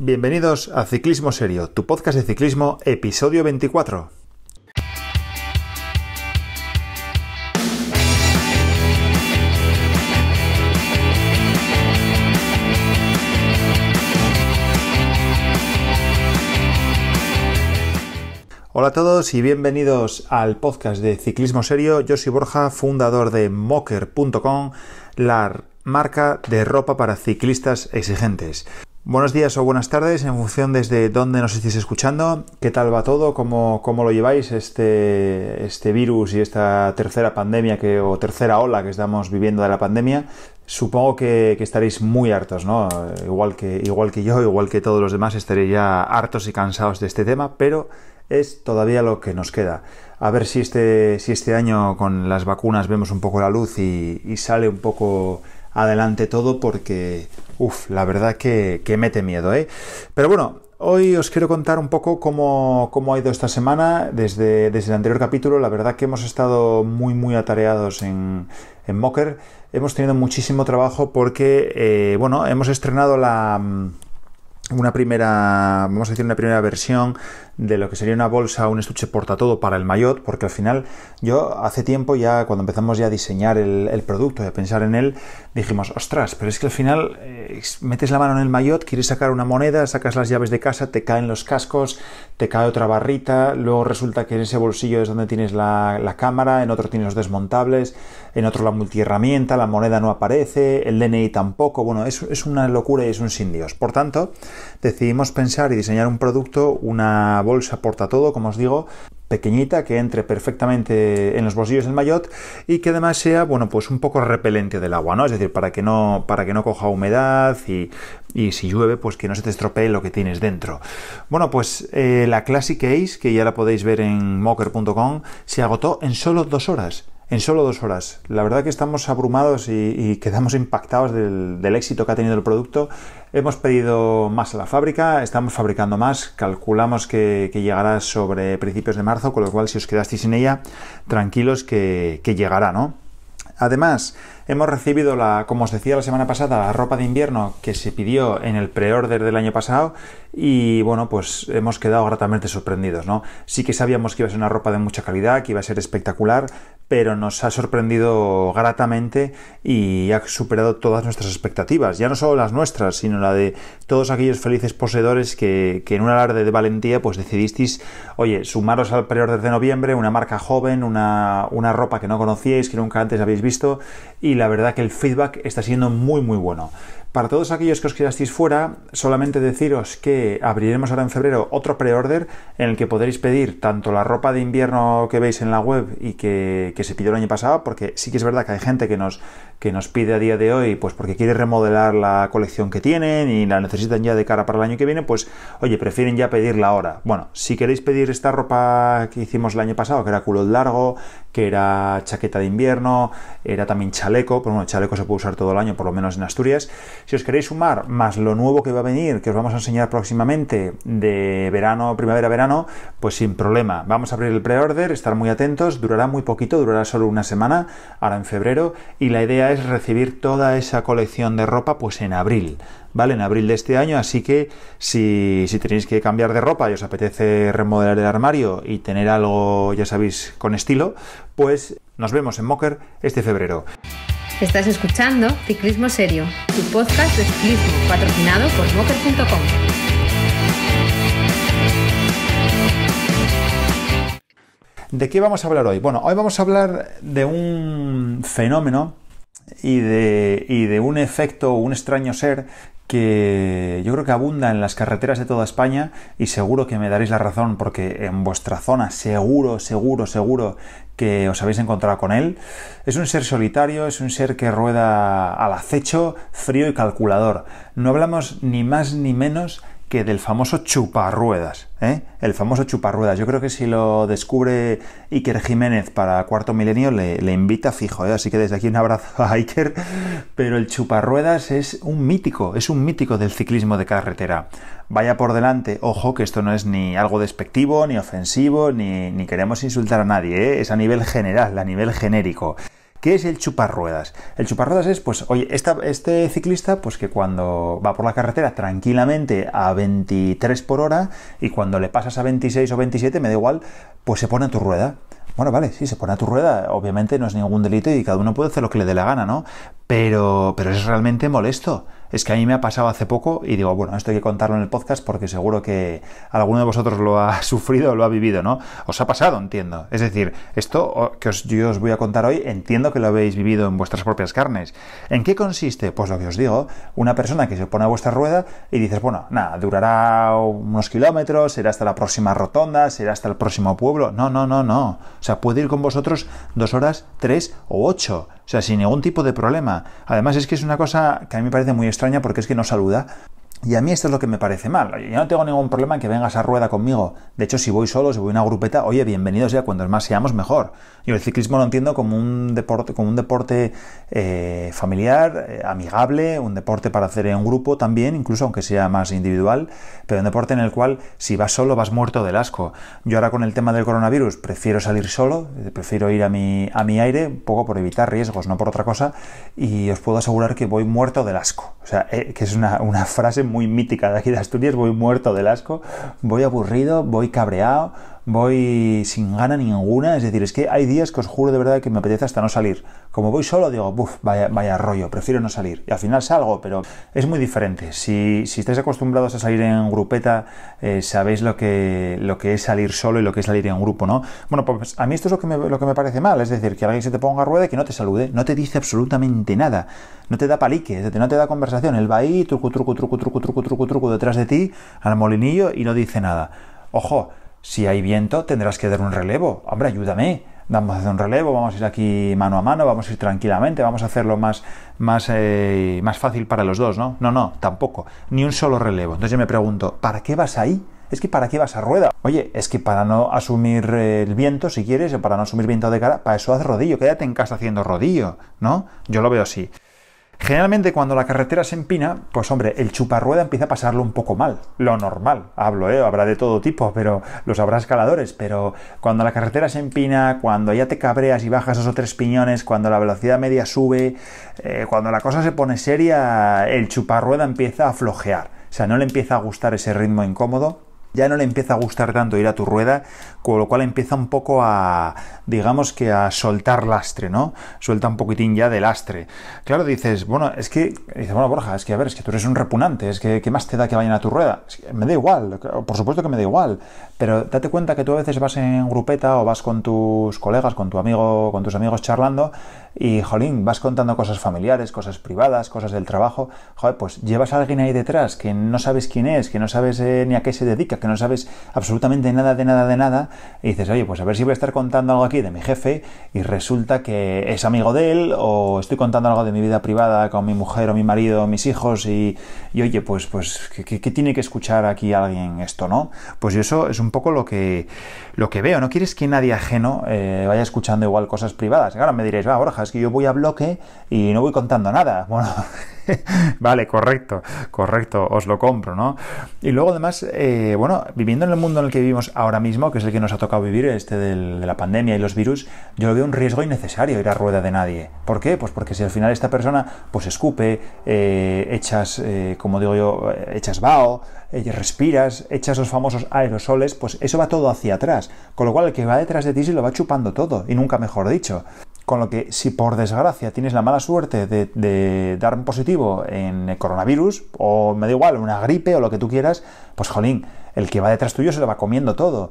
Bienvenidos a Ciclismo Serio, tu podcast de ciclismo, episodio 24. Hola a todos y bienvenidos al podcast de Ciclismo Serio. Yo soy Borja, fundador de mocker.com, la marca de ropa para ciclistas exigentes. Buenos días o buenas tardes, en función desde dónde nos estéis escuchando, qué tal va todo, cómo, lo lleváis este, este virus y esta tercera pandemia que, o tercera ola que estamos viviendo de la pandemia. Supongo que, estaréis muy hartos, ¿no? Igual que, igual que yo, igual que todos los demás, estaréis ya hartos y cansados de este tema, pero es todavía lo que nos queda. A ver si este, si este año con las vacunas vemos un poco la luz y sale un poco adelante todo porque, uff, la verdad que, mete miedo, ¿eh? Pero bueno, Hoy os quiero contar un poco cómo, ha ido esta semana desde, desde, el anterior capítulo. La verdad que hemos estado muy, muy atareados en, en Mocker. Hemos tenido muchísimo trabajo porque, eh, bueno, hemos estrenado la, una primera, vamos a decir, una primera versión de lo que sería una bolsa, un estuche portatodo para el maillot, porque al final yo hace tiempo ya, cuando empezamos ya a diseñar el, producto y a pensar en él, dijimos, ostras, pero es que al final eh, metes la mano en el maillot, quieres sacar una moneda, sacas las llaves de casa, te caen los cascos, te cae otra barrita, luego resulta que en ese bolsillo es donde tienes la, cámara, en otro tienes los desmontables, en otro la multiherramienta, la moneda no aparece, el DNI tampoco, bueno, es una locura y es un sin Dios. Por tanto, decidimos pensar y diseñar un producto, una bolsa porta todo, como os digo, pequeñita que entre perfectamente en los bolsillos del maillot y que además sea bueno pues un poco repelente del agua no es decir para que no para que no coja humedad y, si llueve pues que no se te estropee lo que tienes dentro bueno pues eh, la classic ace que ya la podéis ver en mocker.com se agotó en solo dos horas en solo dos horas. La verdad que estamos abrumados y, quedamos impactados del, éxito que ha tenido el producto. Hemos pedido más a la fábrica, estamos fabricando más, calculamos que, llegará sobre principios de marzo, con lo cual si os quedasteis sin ella, tranquilos que, que llegará, ¿no? Además, hemos recibido, la, como os decía la semana pasada, la ropa de invierno que se pidió en el pre-order del año pasado y bueno, pues hemos quedado gratamente sorprendidos, ¿no? Sí que sabíamos que iba a ser una ropa de mucha calidad, que iba a ser espectacular, pero nos ha sorprendido gratamente y ha superado todas nuestras expectativas, ya no solo las nuestras, sino la de todos aquellos felices poseedores que, que en un alarde de valentía pues decidisteis, oye, sumaros al pre-order de noviembre, una marca joven, una, una ropa que no conocíais, que nunca antes habéis visto, y la verdad que el feedback está siendo muy muy bueno. Para todos aquellos que os quedasteis fuera, solamente deciros que abriremos ahora en febrero otro pre-order en el que podréis pedir tanto la ropa de invierno que veis en la web y que, que se pidió el año pasado, porque sí que es verdad que hay gente que nos que nos pide a día de hoy, pues porque quiere remodelar la colección que tienen y la necesitan ya de cara para el año que viene, pues oye, prefieren ya pedirla ahora. Bueno, si queréis pedir esta ropa que hicimos el año pasado, que era culo largo, que era chaqueta de invierno, era también chaleco, pero pues bueno, chaleco se puede usar todo el año, por lo menos en Asturias. Si os queréis sumar más lo nuevo que va a venir, que os vamos a enseñar próximamente de verano, primavera, verano, pues sin problema. Vamos a abrir el pre-order, estar muy atentos, durará muy poquito, durará solo una semana, ahora en febrero, y la idea es recibir toda esa colección de ropa pues en abril, ¿vale? En abril de este año, así que si, si tenéis que cambiar de ropa y os apetece remodelar el armario y tener algo, ya sabéis, con estilo, pues nos vemos en Mocker este febrero. Estás escuchando Ciclismo Serio, tu podcast de ciclismo patrocinado por mocker.com. ¿De qué vamos a hablar hoy? Bueno, hoy vamos a hablar de un fenómeno y de, y de un efecto, un extraño ser que yo creo que abunda en las carreteras de toda España y seguro que me daréis la razón porque en vuestra zona seguro, seguro, seguro que os habéis encontrado con él. Es un ser solitario, es un ser que rueda al acecho, frío y calculador. No hablamos ni más ni menos que del famoso chuparruedas, ¿eh? El famoso chuparruedas. Yo creo que si lo descubre Iker Jiménez para Cuarto Milenio le, invita fijo, ¿eh? Así que desde aquí un abrazo a Iker. Pero el chuparruedas es un mítico, es un mítico del ciclismo de carretera. Vaya por delante, ojo que esto no es ni algo despectivo, ni ofensivo, ni, ni queremos insultar a nadie, ¿eh? Es a nivel general, a nivel genérico. ¿Qué es el chupar ruedas? El chupar ruedas es, pues, oye, este ciclista, pues que cuando va por la carretera tranquilamente a 23 por hora y cuando le pasas a 26 o 27, me da igual, pues se pone a tu rueda. Bueno, vale, sí, se pone a tu rueda, obviamente no es ningún delito y cada uno puede hacer lo que le dé la gana, ¿no? Pero, pero es realmente molesto es que a mí me ha pasado hace poco y digo, bueno, esto hay que contarlo en el podcast porque seguro que alguno de vosotros lo ha sufrido o lo ha vivido, ¿no? Os ha pasado, entiendo. Es decir, esto que os, yo os voy a contar hoy, entiendo que lo habéis vivido en vuestras propias carnes. ¿En qué consiste? Pues lo que os digo, una persona que se pone a vuestra rueda y dices, bueno, nada, durará unos kilómetros, será hasta la próxima rotonda, será hasta el próximo pueblo. No, no, no, no. O sea, puede ir con vosotros dos horas, tres o ocho. O sea, sin ningún tipo de problema. Además es que es una cosa que a mí me parece muy extraña porque es que no saluda. Y a mí esto es lo que me parece mal. Yo no tengo ningún problema en que vengas a rueda conmigo. De hecho, si voy solo, si voy en una grupeta, oye, bienvenidos ya, cuando más seamos, mejor. Yo el ciclismo lo entiendo como un deporte, como un deporte eh, familiar, eh, amigable, un deporte para hacer en grupo también, incluso aunque sea más individual, pero un deporte en el cual si vas solo vas muerto del asco. Yo ahora con el tema del coronavirus prefiero salir solo, eh, prefiero ir a mi, a mi aire, un poco por evitar riesgos, no por otra cosa, y os puedo asegurar que voy muerto del asco. O sea, que es una, una frase muy mítica de aquí de Asturias, voy muerto del asco, voy aburrido, voy cabreado, voy sin gana ninguna, es decir, es que hay días que os juro de verdad que me apetece hasta no salir. Como voy solo, digo, uff, vaya, vaya rollo, prefiero no salir. Y al final salgo, pero es muy diferente. Si, si estáis acostumbrados a salir en grupeta, eh, sabéis lo que, lo que es salir solo y lo que es salir en grupo, ¿no? Bueno, pues a mí esto es lo que me, lo que me parece mal, es decir, que alguien se te ponga a rueda y que no te salude, no te dice absolutamente nada, no te da palique, es decir, no te da conversación. Él va ahí, truco, truco, truco, truco, truco, truco, truco, detrás de ti, al molinillo y no dice nada. Ojo, si hay viento, tendrás que dar un relevo. Hombre, ayúdame. Vamos a hacer un relevo, vamos a ir aquí mano a mano, vamos a ir tranquilamente, vamos a hacerlo más, más, eh, más fácil para los dos, ¿no? No, no, tampoco. Ni un solo relevo. Entonces yo me pregunto, ¿para qué vas ahí? Es que ¿para qué vas a rueda? Oye, es que para no asumir el viento, si quieres, o para no asumir viento de cara, para eso haz rodillo, quédate en casa haciendo rodillo, ¿no? Yo lo veo así. Generalmente cuando la carretera se empina, pues hombre, el chuparrueda empieza a pasarlo un poco mal, lo normal, hablo, ¿eh? habrá de todo tipo, pero los habrá escaladores, pero cuando la carretera se empina, cuando ya te cabreas y bajas dos o tres piñones, cuando la velocidad media sube, eh, cuando la cosa se pone seria, el chuparrueda empieza a flojear, o sea, no le empieza a gustar ese ritmo incómodo ya no le empieza a gustar tanto ir a tu rueda, con lo cual empieza un poco a, digamos que a soltar lastre, ¿no? Suelta un poquitín ya de lastre. Claro, dices, bueno, es que, dices, bueno, Borja, es que a ver, es que tú eres un repugnante, es que, ¿qué más te da que vayan a tu rueda? me da igual, por supuesto que me da igual, pero date cuenta que tú a veces vas en grupeta o vas con tus colegas, con tu amigo, con tus amigos charlando y, jolín, vas contando cosas familiares, cosas privadas, cosas del trabajo. Joder, pues llevas a alguien ahí detrás que no sabes quién es, que no sabes eh, ni a qué se dedica, que no sabes absolutamente nada de nada de nada. Y dices, oye, pues a ver si voy a estar contando algo aquí de mi jefe y resulta que es amigo de él o estoy contando algo de mi vida privada con mi mujer o mi marido o mis hijos y, oye, pues, pues, ¿qué, tiene que escuchar aquí alguien esto, no? Pues eso es un un poco lo que, lo que veo. No quieres que nadie ajeno eh, vaya escuchando igual cosas privadas. ahora me diréis, va, Borja, es que yo voy a bloque y no voy contando nada. Bueno. vale, correcto, correcto, os lo compro, ¿no? Y luego además, eh, bueno, viviendo en el mundo en el que vivimos ahora mismo, que es el que nos ha tocado vivir, este de la pandemia y los virus, yo veo un riesgo innecesario ir a rueda de nadie. ¿Por qué? Pues porque si al final esta persona pues escupe, eh, echas, eh, como digo yo, echas vaho, respiras, echas los famosos aerosoles, pues eso va todo hacia atrás. Con lo cual el que va detrás de ti se lo va chupando todo, y nunca mejor dicho. Con lo que si por desgracia tienes la mala suerte de, dar dar positivo en coronavirus, o me da igual, una gripe o lo que tú quieras, pues jolín, el que va detrás tuyo se lo va comiendo todo.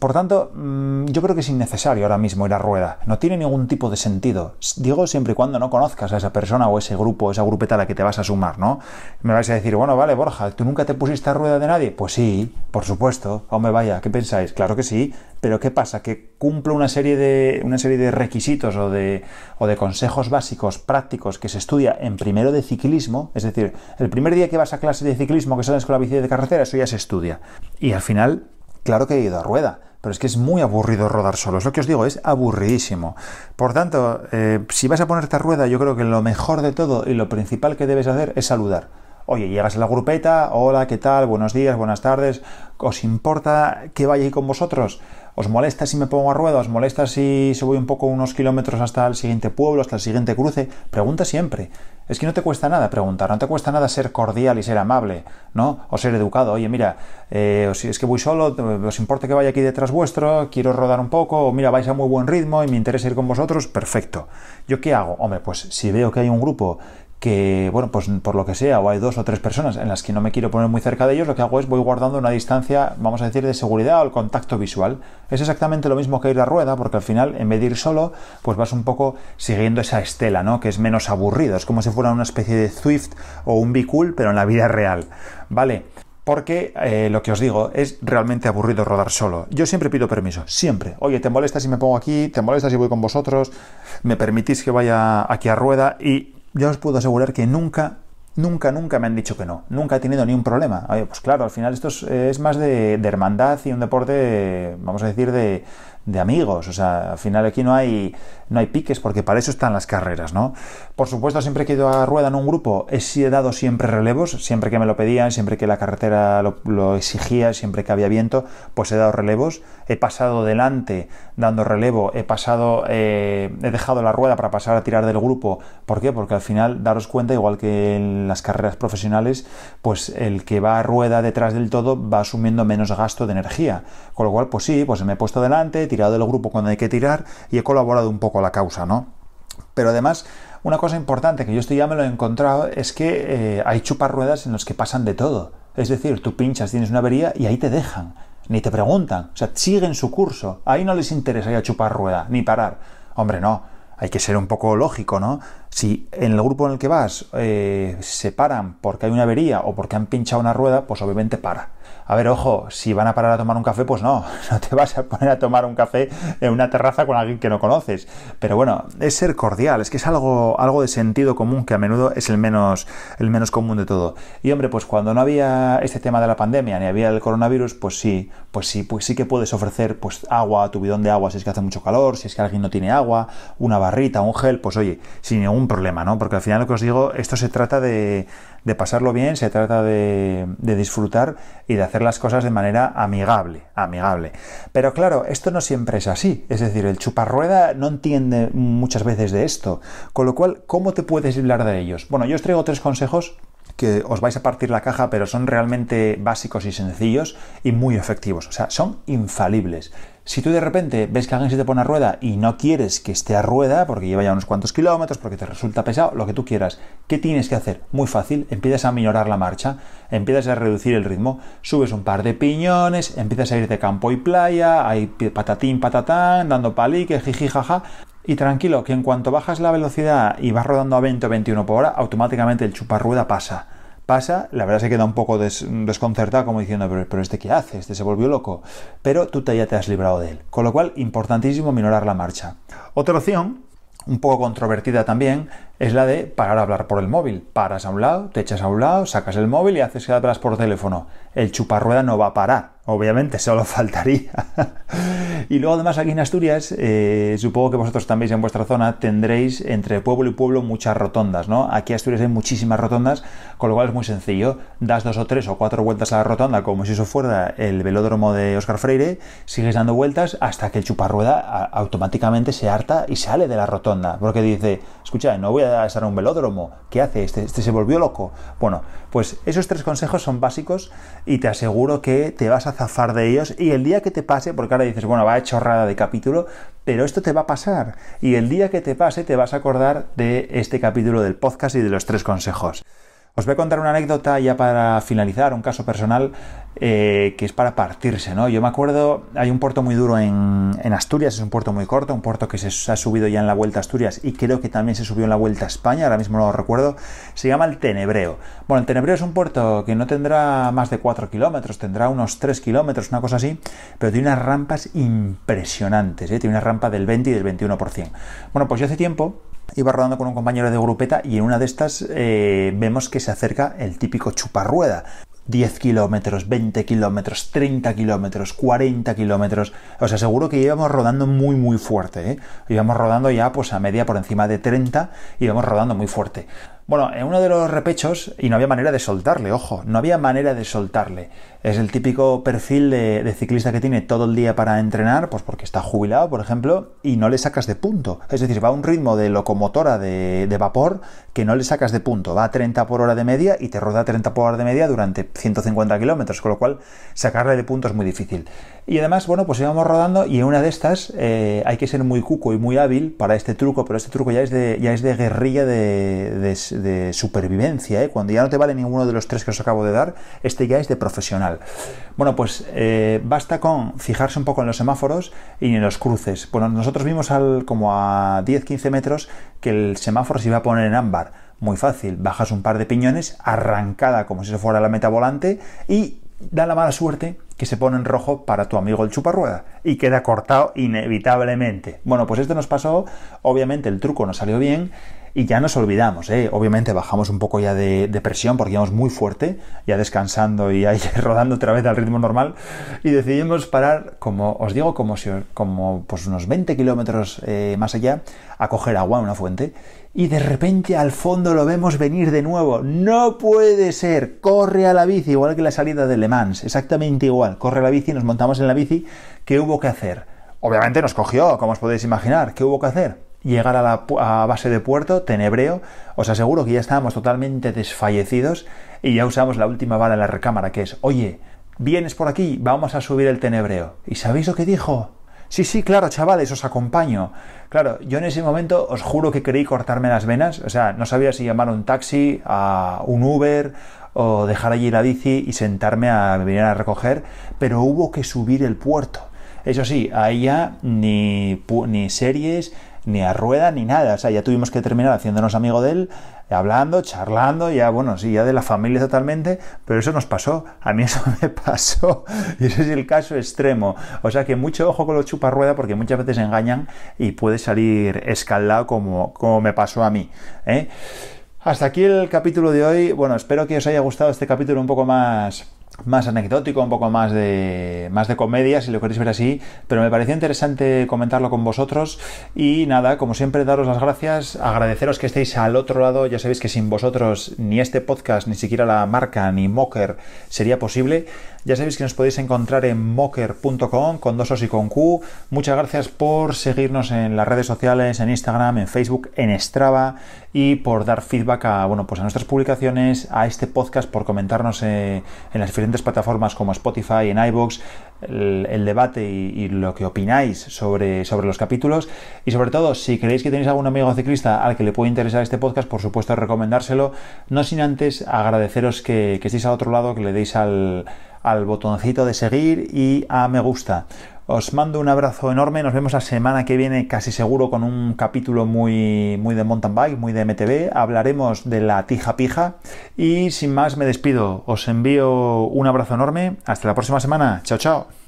Por tanto, mm, yo creo que es innecesario ahora mismo ir a rueda. No tiene ningún tipo de sentido. Digo siempre y cuando no conozcas a esa persona o ese grupo, esa grupeta a la que te vas a sumar, ¿no? Me vais a decir, bueno, vale, Borja, ¿tú nunca te pusiste a rueda de nadie? Pues sí, por supuesto. me vaya, ¿qué pensáis? Claro que sí. Pero ¿qué pasa? Que cumplo una serie de, una serie de requisitos o de, o de consejos básicos, prácticos, que se estudia en primero de ciclismo. Es decir, el primer día que vas a clase de ciclismo, que sales con la bici de carretera, eso ya se estudia. Y al final Claro que he ido a rueda, pero es que es muy aburrido rodar solo. Es lo que os digo, es aburridísimo. Por tanto, eh, si vas a ponerte a rueda, yo creo que lo mejor de todo y lo principal que debes hacer es saludar. Oye, llegas a la grupeta, hola, ¿qué tal? Buenos días, buenas tardes. ¿Os importa que vaya ahí con vosotros? ¿Os molesta si me pongo a rueda? ¿Os molesta si se voy un poco unos kilómetros hasta el siguiente pueblo, hasta el siguiente cruce? Pregunta siempre. Es que no te cuesta nada preguntar, no te cuesta nada ser cordial y ser amable, ¿no? O ser educado. Oye, mira, eh, si es que voy solo, ¿os importa que vaya aquí detrás vuestro? Quiero rodar un poco, o mira, vais a muy buen ritmo y me interesa ir con vosotros, perfecto. ¿Yo qué hago? Hombre, pues si veo que hay un grupo que, bueno, pues por lo que sea, o hay dos o tres personas en las que no me quiero poner muy cerca de ellos, lo que hago es voy guardando una distancia, vamos a decir, de seguridad o el contacto visual. Es exactamente lo mismo que ir a rueda, porque al final, en vez de ir solo, pues vas un poco siguiendo esa estela, ¿no? Que es menos aburrido, es como si fuera una especie de Zwift o un Bicool, pero en la vida real, ¿vale? Porque eh, lo que os digo, es realmente aburrido rodar solo. Yo siempre pido permiso, siempre. Oye, ¿te molesta si me pongo aquí? ¿Te molesta si voy con vosotros? ¿Me permitís que vaya aquí a rueda? Y yo os puedo asegurar que nunca, nunca, nunca me han dicho que no. Nunca he tenido ni un problema. pues claro, al final esto es, eh, más de, hermandad y un deporte, vamos a decir, de, de amigos. O sea, al final aquí no hay, no hay piques porque para eso están las carreras, ¿no? Por supuesto, siempre que he ido a rueda en un grupo he dado siempre relevos, siempre que me lo pedían, siempre que la carretera lo, exigía, siempre que había viento, pues he dado relevos. He pasado delante dando relevo, he pasado, eh, he dejado la rueda para pasar a tirar del grupo. ¿Por qué? Porque al final daros cuenta, igual que en las carreras profesionales, pues el que va a rueda detrás del todo va asumiendo menos gasto de energía. Con lo cual, pues sí, pues me he puesto delante, he tirado del grupo cuando hay que tirar y he colaborado un poco a la causa, ¿no? Pero además, una cosa importante que yo esto ya me lo he encontrado es que hay eh, hay chuparruedas en los que pasan de todo. Es decir, tú pinchas, tienes una avería y ahí te dejan. Ni te preguntan. O sea, siguen su curso. Ahí no les interesa ya chupar rueda, ni parar. Hombre, no. Hay que ser un poco lógico, ¿no? Si en el grupo en el que vas eh, se paran porque hay una avería o porque han pinchado una rueda, pues obviamente para. A ver, ojo, si van a parar a tomar un café, pues no, no te vas a poner a tomar un café en una terraza con alguien que no conoces. Pero bueno, es ser cordial, es que es algo, algo de sentido común que a menudo es el menos, el menos común de todo. Y hombre, pues cuando no había este tema de la pandemia ni había el coronavirus, pues sí, pues sí, pues sí que puedes ofrecer pues agua, tu bidón de agua si es que hace mucho calor, si es que alguien no tiene agua, una barrita, un gel, pues oye, sin ningún problema, ¿no? Porque al final lo que os digo, esto se trata de, pasarlo bien, se trata de, de, disfrutar y de hacer las cosas de manera amigable, amigable. Pero claro, esto no siempre es así. Es decir, el chuparrueda no entiende muchas veces de esto. Con lo cual, ¿cómo te puedes hablar de ellos? Bueno, yo os traigo tres consejos que os vais a partir la caja, pero son realmente básicos y sencillos y muy efectivos. O sea, son infalibles. Si tú de repente ves que alguien se te pone a rueda y no quieres que esté a rueda, porque lleva ya unos cuantos kilómetros, porque te resulta pesado, lo que tú quieras, ¿qué tienes que hacer? Muy fácil, empiezas a minorar la marcha, empiezas a reducir el ritmo, subes un par de piñones, empiezas a ir de campo y playa, hay patatín, patatán, dando palique, jiji, jaja, y tranquilo, que en cuanto bajas la velocidad y vas rodando a 20 o 21 por hora, automáticamente el chuparrueda pasa. Pasa, la verdad se queda un poco desconcertada desconcertado como diciendo, pero, pero, este qué hace, este se volvió loco. Pero tú te, ya te has librado de él. Con lo cual, importantísimo minorar la marcha. Otra opción un poco controvertida también, es la de parar a hablar por el móvil. Paras a un lado, te echas a un lado, sacas el móvil y haces que hablas por teléfono. El chuparrueda no va a parar, obviamente, solo faltaría. Y luego además aquí en Asturias, eh, supongo que vosotros también en vuestra zona tendréis entre pueblo y pueblo muchas rotondas, ¿no? Aquí en Asturias hay muchísimas rotondas, con lo cual es muy sencillo. Das dos o tres o cuatro vueltas a la rotonda como si eso fuera el velódromo de Oscar Freire, sigues dando vueltas hasta que el chuparrueda automáticamente se harta y sale de la rotonda, porque dice, escucha, no voy a estar un velódromo, ¿qué hace? Este, este se volvió loco. Bueno, pues esos tres consejos son básicos y te aseguro que te vas a zafar de ellos y el día que te pase, porque ahora dices, bueno, va chorrada de capítulo, pero esto te va a pasar. Y el día que te pase te vas a acordar de este capítulo del podcast y de los tres consejos. Os voy a contar una anécdota ya para finalizar, un caso personal eh, que es para partirse, ¿no? Yo me acuerdo, hay un puerto muy duro en, Asturias, es un puerto muy corto, un puerto que se ha subido ya en la Vuelta a Asturias y creo que también se subió en la Vuelta a España, ahora mismo no lo recuerdo, se llama el Tenebreo. Bueno, el Tenebreo es un puerto que no tendrá más de 4 kilómetros, tendrá unos 3 kilómetros, una cosa así, pero tiene unas rampas impresionantes, ¿eh? tiene una rampa del 20 y del 21%. Bueno, pues yo hace tiempo Iba rodando con un compañero de grupeta y en una de estas eh, vemos que se acerca el típico chuparrueda. 10 kilómetros, 20 kilómetros, 30 kilómetros, 40 kilómetros. Os aseguro que íbamos rodando muy, muy fuerte. ¿eh? Íbamos rodando ya pues a media por encima de 30, íbamos rodando muy fuerte. Bueno, en uno de los repechos, y no había manera de soltarle, ojo, no había manera de soltarle. Es el típico perfil de, ciclista que tiene todo el día para entrenar, pues porque está jubilado, por ejemplo, y no le sacas de punto. Es decir, va a un ritmo de locomotora de, vapor que no le sacas de punto. Va a 30 por hora de media y te roda 30 por hora de media durante 150 kilómetros, con lo cual sacarle de punto es muy difícil. Y además, bueno, pues íbamos rodando y en una de estas eh, hay que ser muy cuco y muy hábil para este truco, pero este truco ya es de, ya es de guerrilla de de supervivencia, ¿eh? cuando ya no te vale ninguno de los tres que os acabo de dar, este ya es de profesional. Bueno, pues eh, basta con fijarse un poco en los semáforos y en los cruces. Bueno, nosotros vimos al, como a 10-15 metros que el semáforo se iba a poner en ámbar. Muy fácil, bajas un par de piñones, arrancada como si eso fuera la meta volante y da la mala suerte que se pone en rojo para tu amigo el chuparrueda y queda cortado inevitablemente. Bueno, pues esto nos pasó, obviamente el truco nos salió bien y ya nos olvidamos, ¿eh? obviamente bajamos un poco ya de, presión porque íbamos muy fuerte, ya descansando y ahí rodando otra vez al ritmo normal y decidimos parar, como os digo, como, si, como pues, unos 20 kilómetros eh, más allá, a coger agua en una fuente y de repente al fondo lo vemos venir de nuevo. No puede ser, corre a la bici, igual que la salida de Le Mans, exactamente igual, corre a la bici, nos montamos en la bici, ¿qué hubo que hacer? Obviamente nos cogió, como os podéis imaginar, ¿qué hubo que hacer? llegar a la base de puerto, tenebreo, os aseguro que ya estábamos totalmente desfallecidos y ya usamos la última bala en la recámara, que es, oye, vienes por aquí, vamos a subir el tenebreo. ¿Y sabéis lo que dijo? Sí, sí, claro, chavales, os acompaño. Claro, yo en ese momento os juro que quería cortarme las venas, o sea, no sabía si llamar un taxi, a un Uber o dejar allí la bici y sentarme a venir a recoger, pero hubo que subir el puerto. Eso sí, ahí ya ni, ni series, ni a rueda, ni nada. O sea, ya tuvimos que terminar haciéndonos amigo de él, hablando, charlando, ya, bueno, sí, ya de la familia totalmente, pero eso nos pasó. A mí eso me pasó. Y ese es el caso extremo. O sea, que mucho ojo con los Rueda porque muchas veces engañan y puede salir escaldado como, como me pasó a mí. ¿eh? Hasta aquí el capítulo de hoy. Bueno, espero que os haya gustado este capítulo un poco más más anecdótico, un poco más de, más de comedia, si lo queréis ver así, pero me pareció interesante comentarlo con vosotros y nada, como siempre, daros las gracias, agradeceros que estéis al otro lado, ya sabéis que sin vosotros ni este podcast, ni siquiera la marca, ni Mocker sería posible, ya sabéis que nos podéis encontrar en mocker.com con dosos y con Q. Muchas gracias por seguirnos en las redes sociales, en Instagram, en Facebook, en Strava y por dar feedback a, bueno, pues a nuestras publicaciones, a este podcast, por comentarnos eh, en las diferentes plataformas como Spotify, en iBox, el, debate y, lo que opináis sobre, sobre los capítulos. Y sobre todo, si creéis que tenéis algún amigo ciclista al que le puede interesar este podcast, por supuesto recomendárselo. No sin antes agradeceros que, que estéis a otro lado, que le deis al al botoncito de seguir y a me gusta. Os mando un abrazo enorme, nos vemos la semana que viene casi seguro con un capítulo muy, muy de mountain bike, muy de mtv hablaremos de la tija pija y sin más me despido, os envío un abrazo enorme, hasta la próxima semana, chao chao.